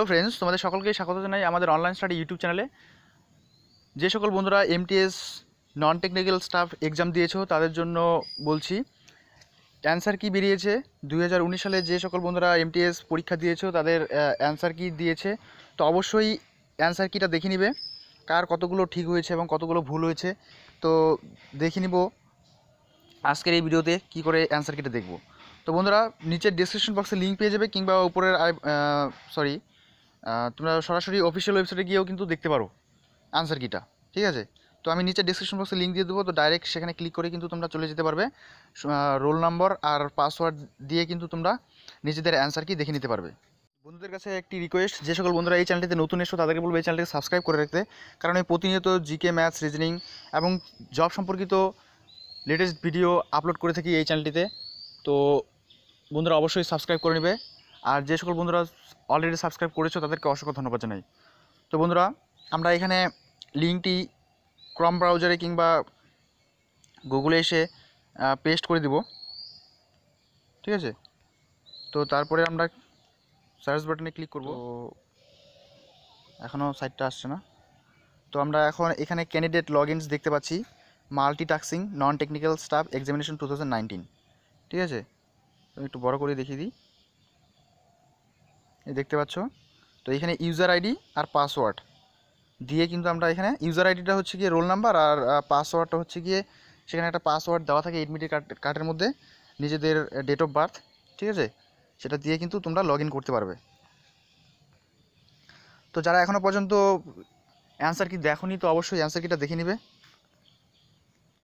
hello friends তোমাদের সকলকে স্বাগত জানাই আমাদের অনলাইন স্টাডি ইউটিউব চ্যানেলে যে সকল বন্ধুরা MTS non technical staff exam দিয়েছো তাদের জন্য বলছি অ্যান্সার কি বেরিয়েছে দুই সালে যে সকল বন্ধুরা এমটিএস পরীক্ষা দিয়েছো তাদের অ্যান্সার কি দিয়েছে তো অবশ্যই অ্যান্সার কিটা দেখে নিবে কার কতগুলো ঠিক হয়েছে এবং কতগুলো ভুল হয়েছে তো দেখে নিব আজকের এই ভিডিওতে কি করে অ্যান্সার কিটা দেখব তো বন্ধুরা নিচের ডিসক্রিপশন বক্সে লিঙ্ক পেয়ে যাবে কিংবা উপরের সরি তোমরা সরাসরি অফিসিয়াল ওয়েবসাইটে গিয়েও কিন্তু দেখতে পারো আনসার কিটা ঠিক আছে তো আমি নিচে ডিসক্রিপশন বক্সে লিঙ্ক দিয়ে দেবো তো ডাইরেক্ট সেখানে ক্লিক করে কিন্তু তোমরা চলে যেতে পারবে রোল নম্বর আর পাসওয়ার্ড দিয়ে কিন্তু তোমরা নিজেদের অ্যান্সার কি দেখে নিতে পারবে বন্ধুদের কাছে একটি রিকোয়েস্ট যে সকল বন্ধুরা এই চ্যানেলটিতে নতুন এসো তাদেরকে বলবো এই চ্যানেলটিকে সাবস্ক্রাইব করে রাখতে কারণ আমি প্রতিনিয়ত জিকে ম্যাথস রিজনিং এবং জব সম্পর্কিত লেটেস্ট ভিডিও আপলোড করে থাকি এই চ্যানেলটিতে তো বন্ধুরা অবশ্যই সাবস্ক্রাইব করে নেবে আর যে সকল বন্ধুরা অলরেডি সাবস্ক্রাইব করেছো তাদেরকে অসংখ্য ধন্যবাদ জানাই তো বন্ধুরা আমরা এখানে লিঙ্কটি ক্রম ব্রাউজারে কিংবা গুগলে এসে পেস্ট করে দিব ঠিক আছে তো তারপরে আমরা সার্চ বাটনে ক্লিক করব এখনও সাইটটা আসছে না তো আমরা এখন এখানে ক্যান্ডিডেট লগ দেখতে পাচ্ছি multitasking non technical staff examination two ঠিক আছে একটু বড় করে দেখিয়ে দিই দেখতে পাচ্ছ তো এখানে ইউজার আইডি আর পাসওয়ার্ড দিয়ে কিন্তু আমরা এখানে ইউজার আইডিটা হচ্ছে গিয়ে রোল নাম্বার আর পাসওয়ার্ডটা হচ্ছে গিয়ে সেখানে একটা পাসওয়ার্ড দেওয়া থাকে এডমিট কার্ড কার্ডের মধ্যে নিজেদের ডেট অফ বার্থ ঠিক আছে সেটা দিয়ে কিন্তু তোমরা লগ করতে পারবে তো যারা এখনও পর্যন্ত অ্যান্সার কি দেখনি তো অবশ্যই অ্যান্সার কিটা দেখে নিবে